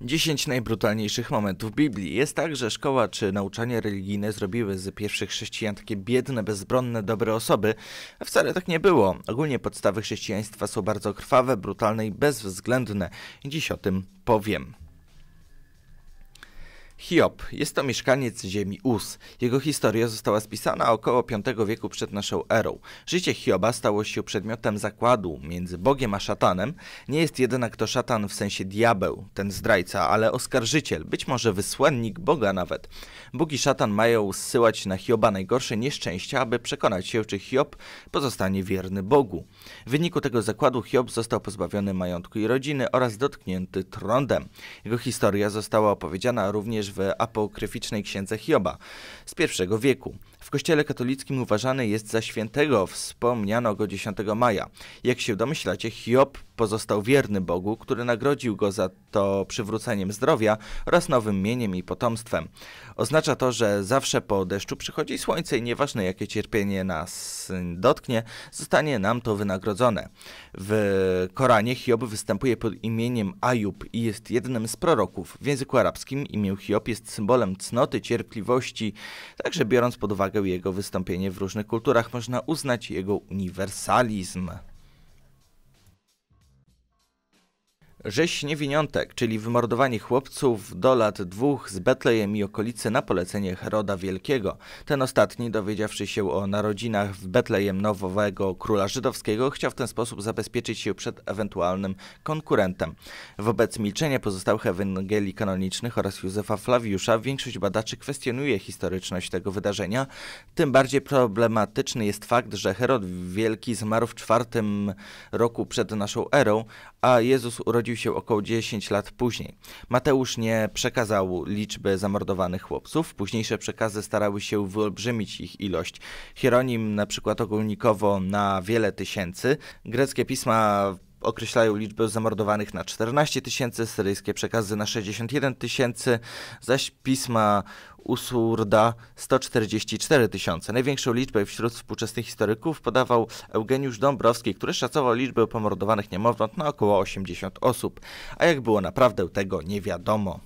10 najbrutalniejszych momentów Biblii. Jest tak, że szkoła czy nauczanie religijne zrobiły z pierwszych chrześcijan takie biedne, bezbronne, dobre osoby, a wcale tak nie było. Ogólnie podstawy chrześcijaństwa są bardzo krwawe, brutalne i bezwzględne. Dziś o tym powiem. Hiob jest to mieszkaniec ziemi Us. Jego historia została spisana około V wieku przed naszą erą. Życie Hioba stało się przedmiotem zakładu między Bogiem a szatanem. Nie jest jednak to szatan w sensie diabeł, ten zdrajca, ale oskarżyciel, być może wysłannik Boga nawet. Bóg i szatan mają zsyłać na Hioba najgorsze nieszczęścia, aby przekonać się, czy Hiob pozostanie wierny Bogu. W wyniku tego zakładu Hiob został pozbawiony majątku i rodziny oraz dotknięty trądem. Jego historia została opowiedziana również również w apokryficznej księdze Hioba z pierwszego wieku kościele katolickim uważany jest za świętego. Wspomniano go 10 maja. Jak się domyślacie, Hiob pozostał wierny Bogu, który nagrodził go za to przywróceniem zdrowia oraz nowym mieniem i potomstwem. Oznacza to, że zawsze po deszczu przychodzi słońce i nieważne jakie cierpienie nas dotknie, zostanie nam to wynagrodzone. W Koranie Hiob występuje pod imieniem Ajub i jest jednym z proroków. W języku arabskim imię Hiob jest symbolem cnoty, cierpliwości, także biorąc pod uwagę jego wystąpienie w różnych kulturach, można uznać jego uniwersalizm. Rzeź niewiniątek, czyli wymordowanie chłopców do lat dwóch z Betlejem i okolicy na polecenie Heroda Wielkiego. Ten ostatni, dowiedziawszy się o narodzinach w Betlejem nowego króla żydowskiego, chciał w ten sposób zabezpieczyć się przed ewentualnym konkurentem. Wobec milczenia pozostałych Ewangelii kanonicznych oraz Józefa Flawiusza większość badaczy kwestionuje historyczność tego wydarzenia. Tym bardziej problematyczny jest fakt, że Herod Wielki zmarł w czwartym roku przed naszą erą, a Jezus urodził się około 10 lat później. Mateusz nie przekazał liczby zamordowanych chłopców, późniejsze przekazy starały się wyolbrzymić ich ilość. Hieronim na przykład ogólnikowo na wiele tysięcy, greckie pisma określają liczbę zamordowanych na 14 tysięcy, syryjskie przekazy na 61 tysięcy, zaś pisma Usurda 144 tysiące. Największą liczbę wśród współczesnych historyków podawał Eugeniusz Dąbrowski, który szacował liczbę pomordowanych niemowląt na około 80 osób. A jak było naprawdę, tego nie wiadomo.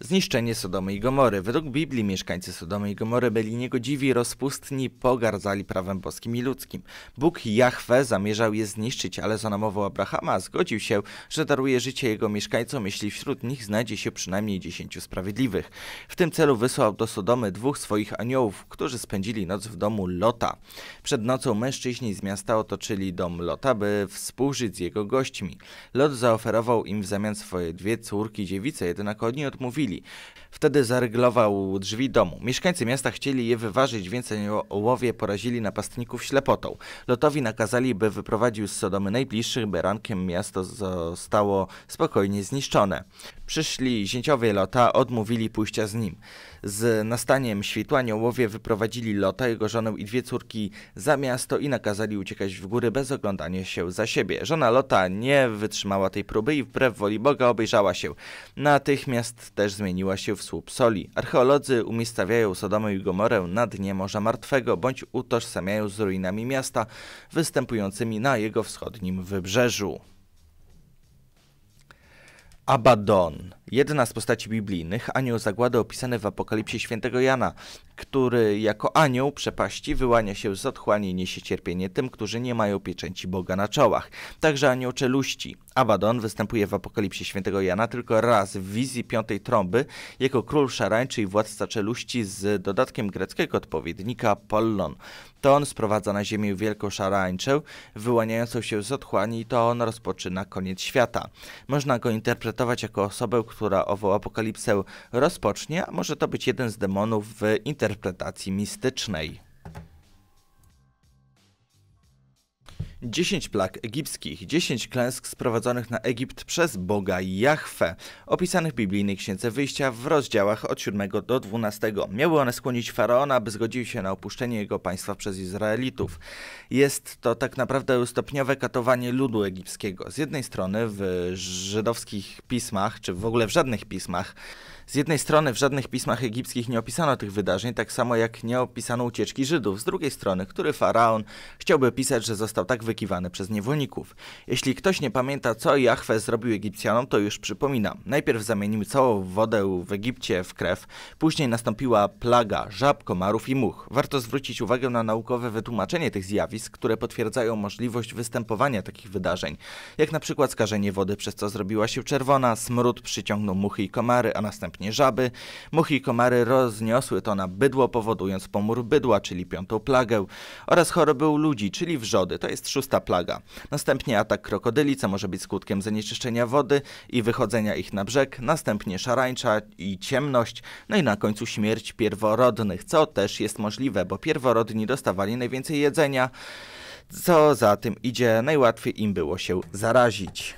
Zniszczenie Sodomy i Gomory. Według Biblii mieszkańcy Sodomy i Gomory byli niegodziwi, rozpustni, pogardzali prawem boskim i ludzkim. Bóg Jahwe zamierzał je zniszczyć, ale namową Abrahama, zgodził się, że daruje życie jego mieszkańcom, jeśli wśród nich znajdzie się przynajmniej dziesięciu sprawiedliwych. W tym celu wysłał do Sodomy dwóch swoich aniołów, którzy spędzili noc w domu Lota. Przed nocą mężczyźni z miasta otoczyli dom Lota, by współżyć z jego gośćmi. Lot zaoferował im w zamian swoje dwie córki dziewice, jednak oni odmówili Wtedy zaryglował drzwi domu. Mieszkańcy miasta chcieli je wyważyć, więc aniołowie porazili napastników ślepotą. Lotowi nakazali, by wyprowadził z Sodomy najbliższych, by rankiem miasto zostało spokojnie zniszczone. Przyszli zięciowie Lota, odmówili pójścia z nim. Z nastaniem świtła aniołowie wyprowadzili Lota, jego żonę i dwie córki za miasto i nakazali uciekać w góry bez oglądania się za siebie. Żona Lota nie wytrzymała tej próby i wbrew woli Boga obejrzała się. Natychmiast też zmieniła się w słup soli. Archeolodzy umiejscawiają Sodomę i Gomorę na dnie Morza Martwego bądź utożsamiają z ruinami miasta występującymi na jego wschodnim wybrzeżu. Abaddon, jedna z postaci biblijnych, anioł zagłady opisany w Apokalipsie Świętego Jana który jako anioł przepaści wyłania się z otchłani i niesie cierpienie tym, którzy nie mają pieczęci Boga na czołach. Także anioł czeluści. Abaddon występuje w Apokalipsie Świętego Jana tylko raz w wizji piątej trąby jako król szarańczy i władca czeluści z dodatkiem greckiego odpowiednika Pollon. To on sprowadza na ziemię wielką szarańczę wyłaniającą się z otchłani i to on rozpoczyna koniec świata. Można go interpretować jako osobę, która ową apokalipsę rozpocznie, a może to być jeden z demonów w interpretacji interpretacji mistycznej. 10 plag egipskich, 10 klęsk sprowadzonych na Egipt przez Boga Jahwe, opisanych w biblijnej Księdze Wyjścia w rozdziałach od 7 do 12. Miały one skłonić Faraona, by zgodził się na opuszczenie jego państwa przez Izraelitów. Jest to tak naprawdę stopniowe katowanie ludu egipskiego. Z jednej strony w żydowskich pismach, czy w ogóle w żadnych pismach, z jednej strony w żadnych pismach egipskich nie opisano tych wydarzeń, tak samo jak nie opisano ucieczki Żydów. Z drugiej strony, który faraon chciałby pisać, że został tak wykiwany przez niewolników? Jeśli ktoś nie pamięta, co Jahwe zrobił Egipcjanom, to już przypominam. Najpierw zamienił całą wodę w Egipcie w krew, później nastąpiła plaga żab, komarów i much. Warto zwrócić uwagę na naukowe wytłumaczenie tych zjawisk, które potwierdzają możliwość występowania takich wydarzeń, jak na przykład skażenie wody, przez co zrobiła się czerwona, smród przyciągnął muchy i komary, a następnie następnie żaby. Muchy i komary rozniosły to na bydło, powodując pomór bydła, czyli piątą plagę, oraz choroby u ludzi, czyli wrzody, to jest szósta plaga. Następnie atak krokodyli, co może być skutkiem zanieczyszczenia wody i wychodzenia ich na brzeg, następnie szarańcza i ciemność, no i na końcu śmierć pierworodnych, co też jest możliwe, bo pierworodni dostawali najwięcej jedzenia, co za tym idzie, najłatwiej im było się zarazić.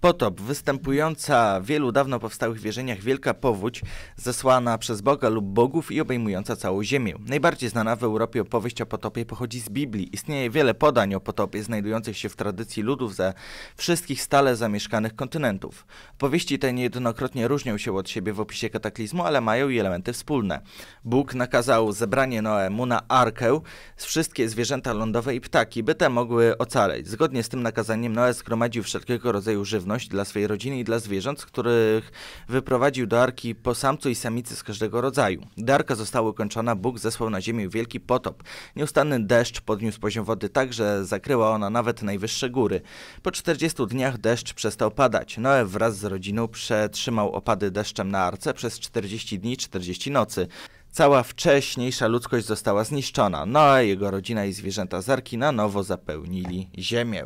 Potop, występująca w wielu dawno powstałych wierzeniach wielka powódź, zesłana przez Boga lub bogów i obejmująca całą Ziemię. Najbardziej znana w Europie opowieść o potopie pochodzi z Biblii. Istnieje wiele podań o potopie znajdujących się w tradycji ludów ze wszystkich stale zamieszkanych kontynentów. Powieści te niejednokrotnie różnią się od siebie w opisie kataklizmu, ale mają i elementy wspólne. Bóg nakazał zebranie Noemu na arkę z wszystkie zwierzęta lądowe i ptaki, by te mogły ocaleć. Zgodnie z tym nakazaniem Noe zgromadził wszelkiego rodzaju żywność dla swojej rodziny i dla zwierząt, których wyprowadził do arki po samcu i samicy z każdego rodzaju. Do została ukończona, Bóg zesłał na ziemię wielki potop. Nieustanny deszcz podniósł poziom wody tak, że zakryła ona nawet najwyższe góry. Po 40 dniach deszcz przestał padać. Noe wraz z rodziną przetrzymał opady deszczem na arce przez 40 dni, 40 nocy. Cała wcześniejsza ludzkość została zniszczona. Noe, jego rodzina i zwierzęta arki na nowo zapełnili ziemię.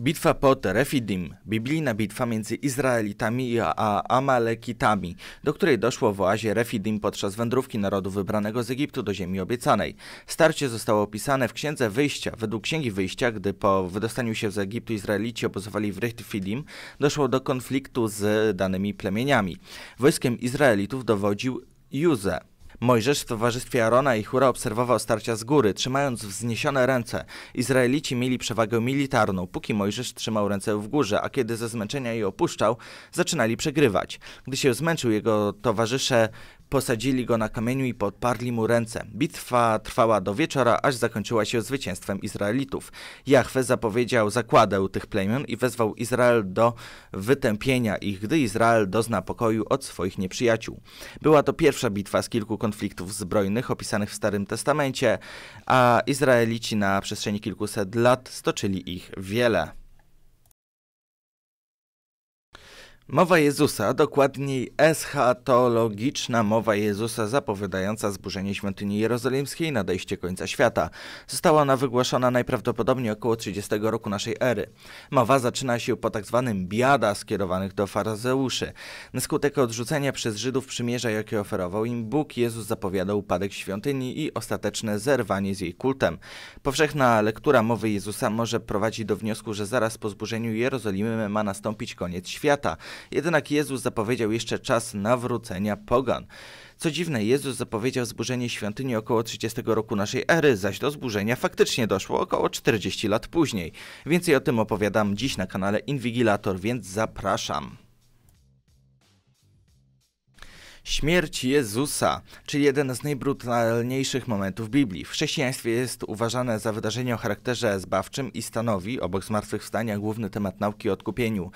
Bitwa pod Refidim, biblijna bitwa między Izraelitami a Amalekitami, do której doszło w oazie Refidim podczas wędrówki narodu wybranego z Egiptu do ziemi obiecanej. Starcie zostało opisane w Księdze Wyjścia. Według Księgi Wyjścia, gdy po wydostaniu się z Egiptu Izraelici obozowali w Refidim, doszło do konfliktu z danymi plemieniami. Wojskiem Izraelitów dowodził Józef. Mojżesz w towarzystwie Arona i Hura obserwował starcia z góry, trzymając wzniesione ręce. Izraelici mieli przewagę militarną, póki Mojżesz trzymał ręce w górze, a kiedy ze zmęczenia je opuszczał, zaczynali przegrywać. Gdy się zmęczył, jego towarzysze posadzili go na kamieniu i podparli mu ręce. Bitwa trwała do wieczora, aż zakończyła się zwycięstwem Izraelitów. Jahwe zapowiedział zakładę tych plemion i wezwał Izrael do wytępienia ich, gdy Izrael dozna pokoju od swoich nieprzyjaciół. Była to pierwsza bitwa z kilku konfliktów zbrojnych opisanych w Starym Testamencie, a Izraelici na przestrzeni kilkuset lat stoczyli ich wiele. Mowa Jezusa, dokładniej eschatologiczna mowa Jezusa zapowiadająca zburzenie świątyni jerozolimskiej, nadejście końca świata. Została ona wygłoszona najprawdopodobniej około 30 roku naszej ery. Mowa zaczyna się po tak zwanym biada skierowanych do farazeuszy. Na skutek odrzucenia przez Żydów przymierza, jakie oferował im Bóg, Jezus zapowiada upadek świątyni i ostateczne zerwanie z jej kultem. Powszechna lektura mowy Jezusa może prowadzić do wniosku, że zaraz po zburzeniu Jerozolimy ma nastąpić koniec świata. Jednak Jezus zapowiedział jeszcze czas nawrócenia pogan. Co dziwne, Jezus zapowiedział zburzenie świątyni około 30 roku naszej ery, zaś do zburzenia faktycznie doszło około 40 lat później. Więcej o tym opowiadam dziś na kanale Inwigilator, więc zapraszam. Śmierć Jezusa, czyli jeden z najbrutalniejszych momentów Biblii. W chrześcijaństwie jest uważane za wydarzenie o charakterze zbawczym i stanowi, obok zmartwychwstania, główny temat nauki o odkupieniu.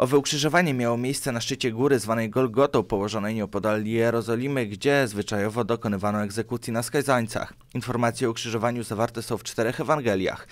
Owe ukrzyżowanie miało miejsce na szczycie góry zwanej Golgotą, położonej nieopodal Jerozolimy, gdzie zwyczajowo dokonywano egzekucji na skazańcach. Informacje o ukrzyżowaniu zawarte są w czterech Ewangeliach.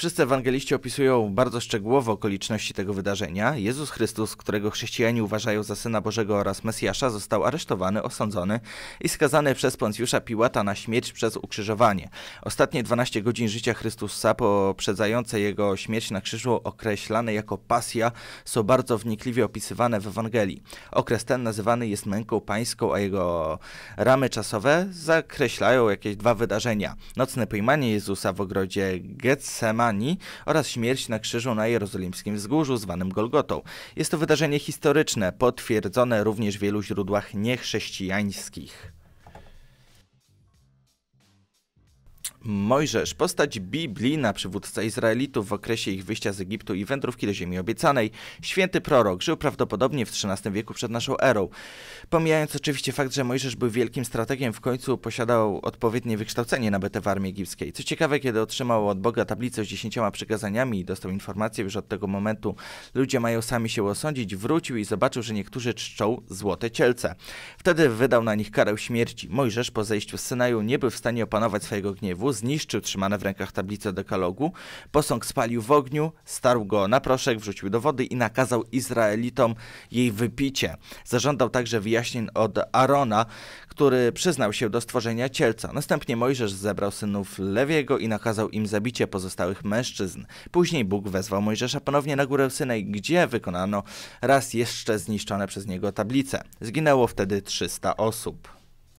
Wszyscy ewangeliści opisują bardzo szczegółowo okoliczności tego wydarzenia. Jezus Chrystus, którego chrześcijanie uważają za Syna Bożego oraz Mesjasza, został aresztowany, osądzony i skazany przez Poncjusza Piłata na śmierć przez ukrzyżowanie. Ostatnie 12 godzin życia Chrystusa poprzedzające jego śmierć na krzyżu określane jako pasja są bardzo wnikliwie opisywane w Ewangelii. Okres ten nazywany jest męką pańską, a jego ramy czasowe zakreślają jakieś dwa wydarzenia. Nocne pojmanie Jezusa w ogrodzie Getsemane oraz śmierć na krzyżu na jerozolimskim wzgórzu zwanym Golgotą. Jest to wydarzenie historyczne, potwierdzone również w wielu źródłach niechrześcijańskich. Mojżesz, postać biblijna przywódca Izraelitów w okresie ich wyjścia z Egiptu i wędrówki do Ziemi Obiecanej, święty prorok, żył prawdopodobnie w XIII wieku przed naszą erą. Pomijając oczywiście fakt, że Mojżesz był wielkim strategiem, w końcu posiadał odpowiednie wykształcenie nabyte w armii egipskiej. Co ciekawe, kiedy otrzymał od Boga tablicę z dziesięcioma przykazaniami i dostał informację, że od tego momentu ludzie mają sami się osądzić, wrócił i zobaczył, że niektórzy czczą złote cielce. Wtedy wydał na nich karę śmierci. Mojżesz po zejściu z Synaju nie był w stanie opanować swojego gniewu, zniszczył trzymane w rękach tablice dekalogu, posąg spalił w ogniu, starł go na proszek, wrzucił do wody i nakazał Izraelitom jej wypicie. Zażądał także wyjaśnień od Arona, który przyznał się do stworzenia cielca. Następnie Mojżesz zebrał synów Lewiego i nakazał im zabicie pozostałych mężczyzn. Później Bóg wezwał Mojżesza ponownie na górę Synej, gdzie wykonano raz jeszcze zniszczone przez niego tablice. Zginęło wtedy 300 osób.